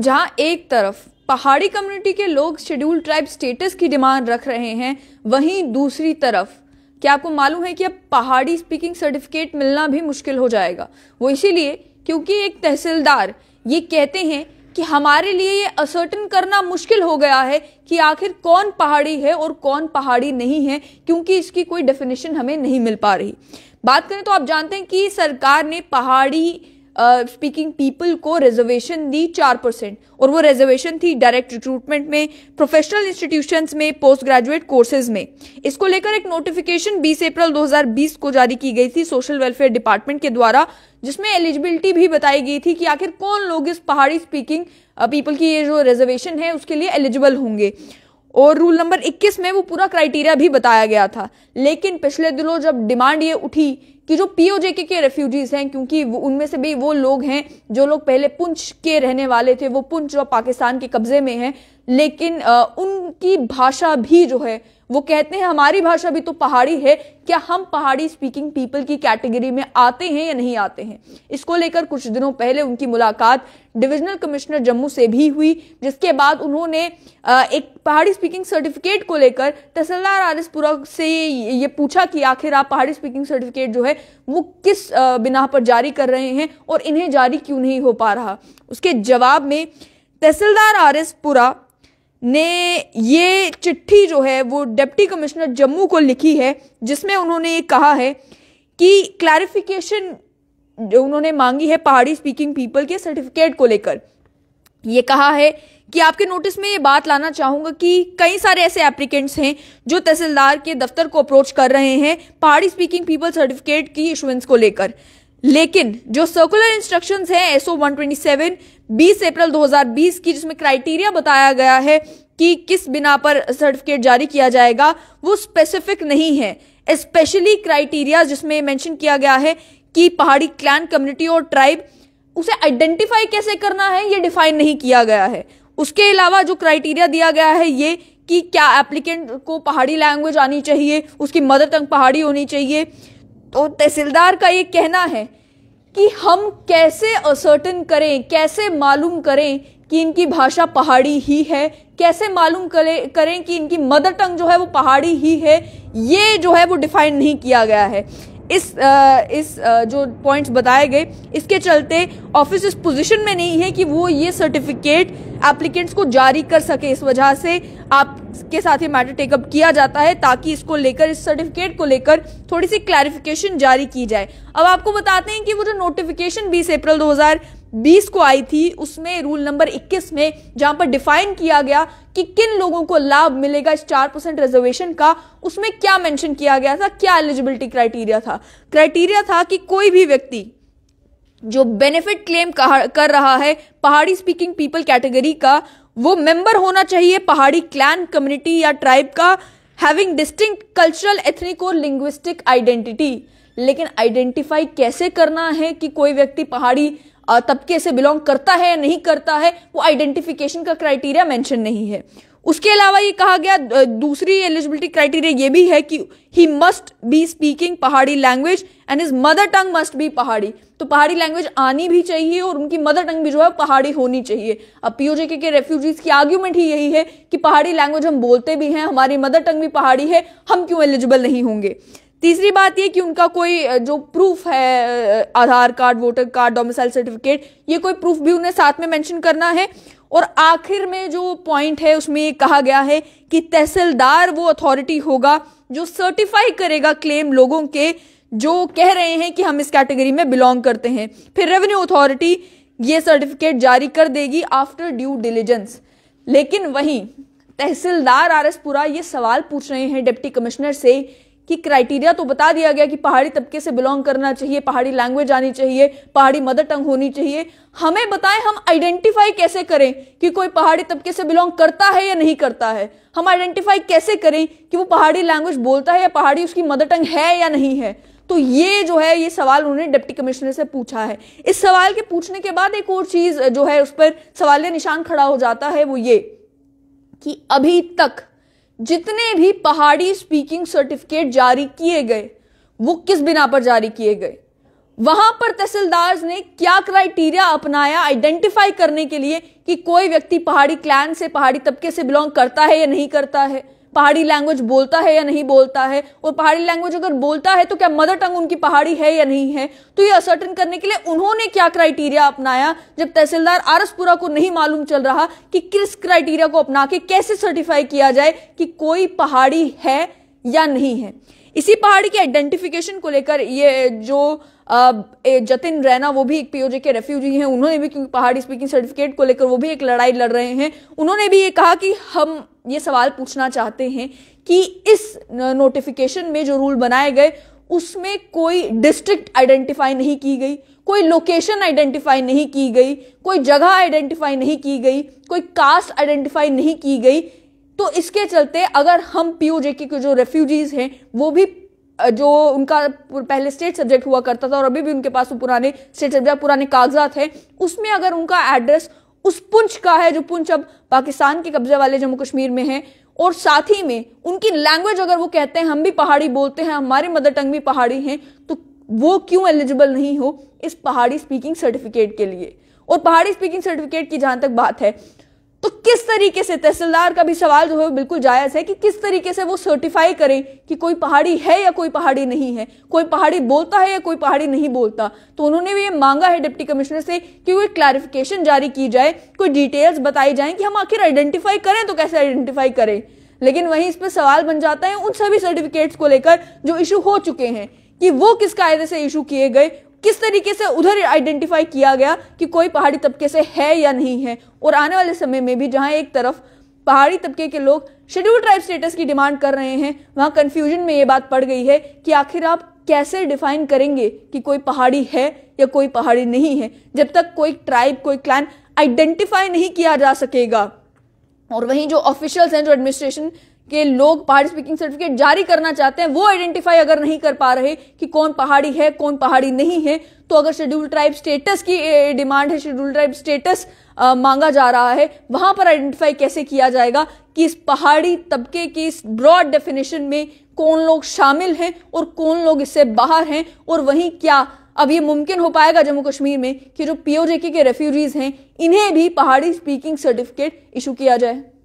जहां एक तरफ पहाड़ी कम्युनिटी के लोग शेड्यूल ट्राइब स्टेटस की डिमांड रख रहे हैं वहीं दूसरी तरफ क्या आपको मालूम है कि अब पहाड़ी स्पीकिंग सर्टिफिकेट मिलना भी मुश्किल हो जाएगा वो इसीलिए क्योंकि एक तहसीलदार ये कहते हैं कि हमारे लिए ये असर्टन करना मुश्किल हो गया है कि आखिर कौन पहाड़ी है और कौन पहाड़ी नहीं है क्योंकि इसकी कोई डेफिनेशन हमें नहीं मिल पा रही बात करें तो आप जानते हैं कि सरकार ने पहाड़ी स्पीकिंग uh, पीपल को रिजर्वेशन दी चार परसेंट और वो रिजर्वेशन थी डायरेक्ट रिक्रूटमेंट में प्रोफेशनल इंस्टीट्यूशन में पोस्ट ग्रेजुएट कोर्सेज में इसको लेकर एक नोटिफिकेशन 20 अप्रैल 2020 को जारी की गई थी सोशल वेलफेयर डिपार्टमेंट के द्वारा जिसमें एलिजिबिलिटी भी बताई गई थी कि आखिर कौन लोग इस पहाड़ी स्पीकिंग पीपल uh, की ये जो रिजर्वेशन है उसके लिए एलिजिबल होंगे और रूल नंबर 21 में वो पूरा क्राइटेरिया भी बताया गया था लेकिन पिछले दिनों जब डिमांड ये उठी कि जो पीओजेके के रेफ्यूजीज हैं क्योंकि उनमें से भी वो लोग हैं जो लोग पहले पुंछ के रहने वाले थे वो पुंछ और पाकिस्तान के कब्जे में हैं लेकिन आ, उनकी भाषा भी जो है वो कहते हैं हमारी भाषा भी तो पहाड़ी है क्या हम पहाड़ी स्पीकिंग पीपल की कैटेगरी में आते हैं या नहीं आते हैं इसको लेकर कुछ दिनों पहले उनकी मुलाकात डिविजनल कमिश्नर जम्मू से भी हुई जिसके बाद उन्होंने एक पहाड़ी स्पीकिंग सर्टिफिकेट को लेकर तहसीलदार आरिसपुरा से ये पूछा कि आखिर आप पहाड़ी स्पीकिंग सर्टिफिकेट जो है वो किस बिना पर जारी कर रहे हैं और इन्हें जारी क्यों नहीं हो पा रहा उसके जवाब में तहसीलदार आर एस पुरा ने ये चिट्ठी जो है वो डिप्टी कमिश्नर जम्मू को लिखी है जिसमें उन्होंने ये कहा है कि क्लैरिफिकेशन उन्होंने मांगी है पहाड़ी स्पीकिंग पीपल के सर्टिफिकेट को लेकर ये कहा है कि आपके नोटिस में ये बात लाना चाहूंगा कि कई सारे ऐसे एप्लीकेंट्स हैं जो तहसीलदार के दफ्तर को अप्रोच कर रहे हैं पहाड़ी स्पीकिंग पीपल सर्टिफिकेट की इशुएंस को लेकर लेकिन जो सर्कुलर इंस्ट्रक्शन है एसओ वन ट्वेंटी अप्रैल दो की जिसमें क्राइटेरिया बताया गया है कि किस बिना पर सर्टिफिकेट जारी किया जाएगा वो स्पेसिफिक नहीं है स्पेशली क्राइटेरिया जिसमें मेंशन किया गया है कि पहाड़ी क्लैन कम्युनिटी और ट्राइब उसे आइडेंटिफाई कैसे करना है ये डिफाइन नहीं किया गया है उसके अलावा जो क्राइटेरिया दिया गया है ये कि क्या एप्लीकेंट को पहाड़ी लैंग्वेज आनी चाहिए उसकी मदर टंग पहाड़ी होनी चाहिए तो तहसीलदार का ये कहना है कि हम कैसे असर्टन करें कैसे मालूम करें कि इनकी भाषा पहाड़ी ही है कैसे मालूम करें करें कि इनकी मदर टंग जो है वो पहाड़ी ही है ये जो है वो डिफाइन नहीं किया गया है इस आ, इस आ, जो पॉइंट्स बताए गए इसके चलते ऑफिस इस पोजीशन में नहीं है कि वो ये सर्टिफिकेट एप्लीकेंट्स को जारी कर सके इस वजह से आपके साथ ये मैटर टेकअप किया जाता है ताकि इसको लेकर इस सर्टिफिकेट को लेकर थोड़ी सी क्लैरिफिकेशन जारी की जाए अब आपको बताते हैं कि वो जो नोटिफिकेशन 20 अप्रैल 2020 को आई थी उसमें रूल नंबर 21 में जहां पर डिफाइन किया गया कि किन लोगों को लाभ मिलेगा इस चार परसेंट रिजर्वेशन का उसमें क्या मेंशन किया गया था क्या एलिजिबिलिटी क्राइटेरिया था क्राइटेरिया था कि कोई भी व्यक्ति जो बेनिफिट क्लेम कर रहा है पहाड़ी स्पीकिंग पीपल कैटेगरी का वो मेंबर होना चाहिए पहाड़ी क्लैन कम्युनिटी या ट्राइब का हैविंग डिस्टिंग कल्चरल एथनिक और लिंग्विस्टिक आइडेंटिटी लेकिन आइडेंटिफाई कैसे करना है कि कोई व्यक्ति पहाड़ी तबके से बिलोंग करता है या नहीं करता है वो आइडेंटिफिकेशन का क्राइटेरिया मेंशन नहीं है उसके अलावा ये कहा गया दूसरी एलिजिबिलिटी क्राइटेरिया ये भी है कि he must be speaking Pahari language and is mother tongue must be Pahari तो पहाड़ी लैंग्वेज आनी भी चाहिए और उनकी मदर टंग भी जो है पहाड़ी होनी चाहिए अब पीओजेके के रेफ्यूजीज की आर्ग्यूमेंट ही यही है कि पहाड़ी लैंग्वेज हम बोलते भी हैं हमारी मदर टंग भी पहाड़ी है हम क्यों एलिजिबल नहीं होंगे तीसरी बात ये कि उनका कोई जो प्रूफ है Aadhaar card voter card domicile certificate ये कोई प्रूफ भी उन्हें साथ में मेंशन करना है और आखिर में जो पॉइंट है उसमें ये कहा गया है कि तहसीलदार वो अथॉरिटी होगा जो सर्टिफाई करेगा क्लेम लोगों के जो कह रहे हैं कि हम इस कैटेगरी में बिलोंग करते हैं फिर रेवेन्यू अथॉरिटी ये सर्टिफिकेट जारी कर देगी आफ्टर ड्यू डिलीजेंस लेकिन वहीं तहसीलदार आर एस पुरा ये सवाल पूछ रहे हैं डिप्टी कमिश्नर से कि क्राइटेरिया तो बता दिया गया कि पहाड़ी तबके से बिलोंग करना चाहिए पहाड़ी लैंग्वेज आनी चाहिए पहाड़ी मदर टंग होनी चाहिए हमें बताएं हम आइडेंटिफाई कैसे करें कि कोई पहाड़ी तबके से बिलोंग करता है या नहीं करता है हम आइडेंटिफाई कैसे करें कि वो पहाड़ी लैंग्वेज बोलता है या पहाड़ी उसकी मदर टंग है या नहीं है तो ये जो है ये सवाल उन्होंने डिप्टी कमिश्नर से पूछा है इस सवाल के पूछने के बाद एक और चीज जो है उस पर सवाल निशान खड़ा हो जाता है वो ये कि अभी तक जितने भी पहाड़ी स्पीकिंग सर्टिफिकेट जारी किए गए वो किस बिना पर जारी किए गए वहां पर तहसीलदार ने क्या क्राइटेरिया अपनाया आइडेंटिफाई करने के लिए कि कोई व्यक्ति पहाड़ी क्लैन से पहाड़ी तबके से बिलोंग करता है या नहीं करता है पहाड़ी लैंग्वेज बोलता है या नहीं बोलता है और पहाड़ी लैंग्वेज अगर बोलता है तो क्या मदर टंग उनकी पहाड़ी है या नहीं है तो ये असर्टन करने के लिए उन्होंने क्या क्राइटेरिया अपनाया जब तहसीलदार आरसपुरा को नहीं मालूम चल रहा कि किस क्राइटेरिया को अपना के कैसे सर्टिफाई किया जाए कि कोई पहाड़ी है या नहीं है इसी पहाड़ी के आइडेंटिफिकेशन को लेकर ये जो जतिन रैना वो भी एक पीओजे के रेफ्यूजी हैं उन्होंने भी क्योंकि पहाड़ी स्पीकिंग सर्टिफिकेट को लेकर वो भी एक लड़ाई लड़ रहे हैं उन्होंने भी ये कहा कि हम ये सवाल पूछना चाहते हैं कि इस नोटिफिकेशन में जो रूल बनाए गए उसमें कोई डिस्ट्रिक्ट आइडेंटिफाई नहीं की गई कोई लोकेशन आइडेंटिफाई नहीं की गई कोई जगह आइडेंटिफाई नहीं की गई कोई कास्ट आइडेंटिफाई नहीं की गई तो इसके चलते अगर हम पीओजे के जो रेफ्यूजीज हैं वो भी जो उनका पहले स्टेट सब्जेक्ट हुआ करता था और अभी भी उनके पास वो पुराने स्टेट सब्जेक्ट पुराने कागजात हैं उसमें अगर उनका एड्रेस उस पुंछ का है जो पुंछ अब पाकिस्तान के कब्जे वाले जम्मू कश्मीर में है और साथ ही में उनकी लैंग्वेज अगर वो कहते हैं हम भी पहाड़ी बोलते हैं हमारी मदर टंग भी पहाड़ी है तो वो क्यों एलिजिबल नहीं हो इस पहाड़ी स्पीकिंग सर्टिफिकेट के लिए और पहाड़ी स्पीकिंग सर्टिफिकेट की जहां तक बात है तो किस तरीके से तहसीलदार का भी सवाल जो है बिल्कुल जायज है कि किस तरीके से वो सर्टिफाई करें कि कोई पहाड़ी है या कोई पहाड़ी नहीं है कोई पहाड़ी बोलता है या कोई पहाड़ी नहीं बोलता तो उन्होंने भी ये मांगा है डिप्टी कमिश्नर से कि कोई क्लैरिफिकेशन जारी की जाए कोई डिटेल्स बताई जाए कि हम आखिर आइडेंटिफाई करें तो कैसे आइडेंटिफाई करें लेकिन वहीं इस पर सवाल बन जाता है उन सभी सर्टिफिकेट्स को लेकर जो इशू हो चुके हैं कि वो किस कायदे से इशू किए गए किस तरीके से उधर आइडेंटिफाई किया गया कि कोई पहाड़ी तबके से है या नहीं है और आने वाले समय में भी जहां एक तरफ पहाड़ी तबके के लोग शेड्यूल ट्राइब स्टेटस की डिमांड कर रहे हैं वहां कंफ्यूजन में ये बात पड़ गई है कि आखिर आप कैसे डिफाइन करेंगे कि कोई पहाड़ी है या कोई पहाड़ी नहीं है जब तक कोई ट्राइब कोई क्लैन आइडेंटिफाई नहीं किया जा सकेगा और वहीं जो ऑफिशियल्स हैं जो एडमिनिस्ट्रेशन के लोग पहाड़ी स्पीकिंग सर्टिफिकेट जारी करना चाहते हैं वो आइडेंटिफाई अगर नहीं कर पा रहे कि कौन पहाड़ी है कौन पहाड़ी नहीं है तो अगर शेड्यूल ट्राइब स्टेटस की डिमांड है शेड्यूल ट्राइब स्टेटस मांगा जा रहा है वहां पर आइडेंटिफाई कैसे किया जाएगा कि इस पहाड़ी तबके की इस ब्रॉड डेफिनेशन में कौन लोग शामिल हैं और कौन लोग इससे बाहर हैं और वहीं क्या अब ये मुमकिन हो पाएगा जम्मू कश्मीर में कि जो पीओजेके के रेफ्यूजीज हैं इन्हें भी पहाड़ी स्पीकिंग सर्टिफिकेट इशू किया जाए